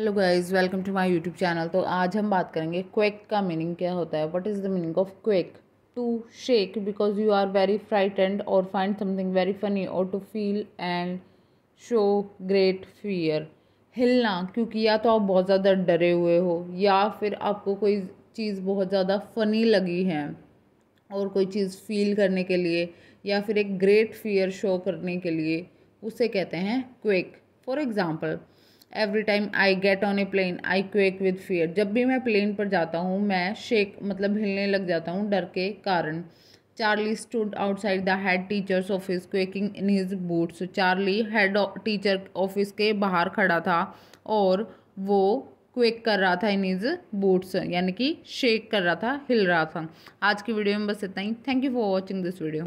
hello guys welcome to my YouTube channel तो आज हम बात करेंगे क्वेक का मीनिंग क्या होता है what is the meaning of quake to shake because you are very frightened और फाइंड समथिंग वेरी फनी और to feel and show great fear हिलना क्योंकि या तो आप बहुत ज़्यादा डरे हुए हो या फिर आपको कोई चीज़ बहुत ज़्यादा फ़नी लगी है और कोई चीज़ फील करने के लिए या फिर एक ग्रेट फियर शो करने के लिए उसे कहते हैं quake for example every time I get on a plane I quake with fear जब भी मैं प्लेन पर जाता हूँ मैं शेक मतलब हिलने लग जाता हूँ डर के कारण Charlie stood outside the head teacher's office quaking in his boots Charlie head teacher office के बाहर खड़ा था और वो क्वेक कर रहा था इन हिज बूट्स यानी कि शेक कर रहा था हिल रहा था आज की वीडियो में बस इतना ही thank you for watching this video